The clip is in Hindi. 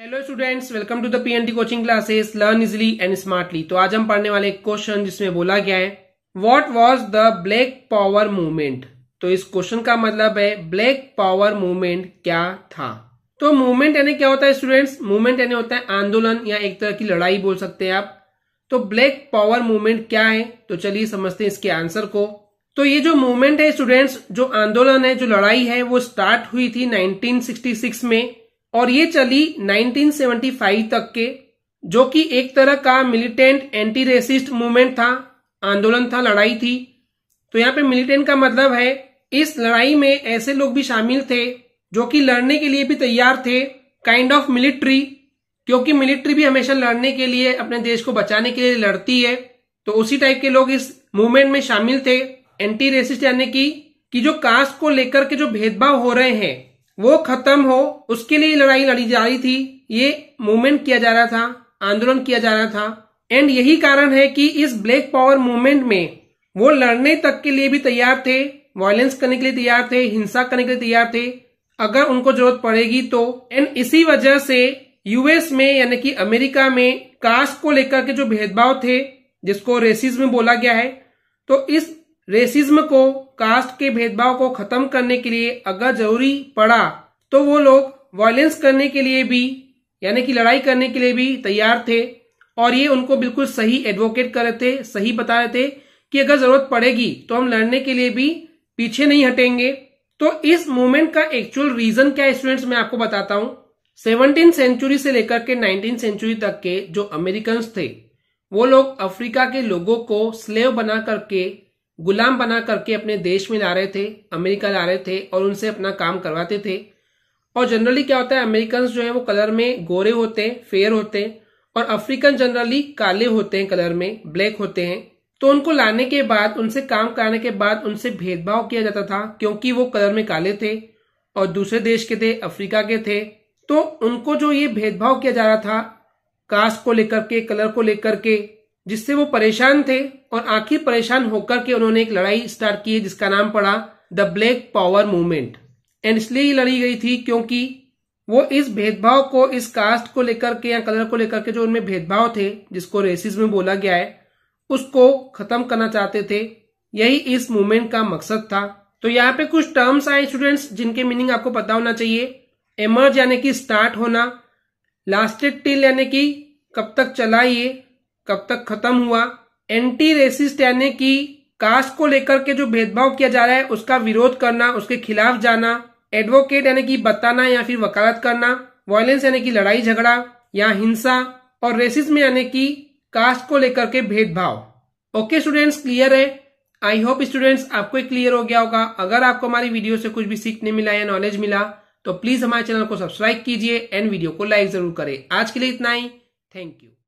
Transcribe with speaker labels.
Speaker 1: hello students welcome to the PNT coaching classes learn easily and smartly तो आज हम पढ़ने वाले क्वेश्चन जिसमें बोला गया है what was the black power movement तो इस क्वेश्चन का मतलब है ब्लैक पावर मूवमेंट क्या था तो मूवमेंट यानी क्या होता है स्टूडेंट्स मूवमेंट यानी होता है आंदोलन या एक तरह की लड़ाई बोल सकते हैं आप तो ब्लैक पावर मूवमेंट क्या है तो चलिए समझते हैं इसके आंसर को तो ये जो मूवमेंट है स्टूडेंट्स जो आंदोलन है जो लड़ाई है वो स्टार्ट हुई थी 1966 में और ये चली 1975 तक के जो कि एक तरह का मिलिटेंट एंटी रेसिस्ट मूवमेंट था आंदोलन था लड़ाई थी तो यहाँ पे मिलिटेंट का मतलब है इस लड़ाई में ऐसे लोग भी शामिल थे जो कि लड़ने के लिए भी तैयार थे काइंड ऑफ मिलिट्री क्योंकि मिलिट्री भी हमेशा लड़ने के लिए अपने देश को बचाने के लिए लड़ती है तो उसी टाइप के लोग इस मूवमेंट में शामिल थे एंटी रेसिस्ट यानी की कि जो कास्ट को लेकर के जो भेदभाव हो रहे हैं वो खत्म हो उसके लिए लड़ाई लड़ी जा रही थी ये मूवमेंट किया जा रहा था आंदोलन किया जा रहा था एंड यही कारण है कि इस ब्लैक पावर मूवमेंट में वो लड़ने तक के लिए भी तैयार थे वायलेंस करने के लिए तैयार थे हिंसा करने के लिए तैयार थे अगर उनको जरूरत पड़ेगी तो एंड इसी वजह से यूएस में यानी कि अमेरिका में कास्ट को लेकर के जो भेदभाव थे जिसको रेसिज्म बोला गया है तो इस रेसिज्म को कास्ट के भेदभाव को खत्म करने के लिए अगर जरूरी पड़ा तो वो लोग वायलेंस करने के लिए भी यानी कि लड़ाई करने के लिए भी तैयार थे और ये उनको बिल्कुल सही एडवोकेट कर रहे थे सही बता रहे थे कि अगर जरूरत पड़ेगी तो हम लड़ने के लिए भी पीछे नहीं हटेंगे तो इस मूवमेंट का एक्चुअल रीजन क्या है स्टूडेंट्स मैं आपको बताता हूं सेवनटीन सेंचुरी से लेकर के नाइनटीन सेंचुरी तक के जो अमेरिकन थे वो लोग अफ्रीका के लोगों को स्लेव बना करके गुलाम बना करके अपने देश में ला रहे थे अमेरिका ला रहे थे और उनसे अपना काम करवाते थे और जनरली क्या होता है अमेरिकन जो है वो कलर में गोरे होते हैं फेयर होते हैं और अफ्रीकन जनरली काले होते हैं कलर में ब्लैक होते हैं तो उनको लाने के बाद उनसे काम कराने के बाद उनसे भेदभाव किया जाता था क्योंकि वो कलर में काले थे और दूसरे देश के थे अफ्रीका के थे तो उनको जो ये भेदभाव किया जा रहा था कास्ट को लेकर के कलर को लेकर के जिससे वो परेशान थे और आखिर परेशान होकर के उन्होंने एक लड़ाई स्टार्ट की जिसका नाम पड़ा the black power movement and इसलिए लड़ी गई थी क्योंकि वो इस भेदभाव को इस कास्ट को लेकर के या कलर को लेकर के जो उनमें भेदभाव थे जिसको रेसिस में बोला गया है उसको खत्म करना चाहते थे यही इस मूवमेंट का मकसद था तो यहाँ पे कुछ टर्म्स आए स्टूडेंट्स जिनके मीनिंग आपको पता होना चाहिए एमर्ज यानी कि स्टार्ट होना लास्टेड टिल यानी कि कब तक चला ये कब तक खत्म हुआ एंटी रेसिस्ट यानी कि कास्ट को लेकर के जो भेदभाव किया जा रहा है उसका विरोध करना उसके खिलाफ जाना एडवोकेट यानी कि बताना या फिर वकालत करना वायलेंस यानी कि लड़ाई झगड़ा या हिंसा और रेसिज्म यानी कि कास्ट को लेकर के भेदभाव ओके स्टूडेंट्स क्लियर है आई होप स्टूडेंट्स आपको क्लियर हो गया होगा अगर आपको हमारी वीडियो से कुछ भी सीखने मिला या नॉलेज मिला तो प्लीज हमारे चैनल को सब्सक्राइब कीजिए एंड वीडियो को लाइक जरूर करें आज के लिए इतना ही थैंक यू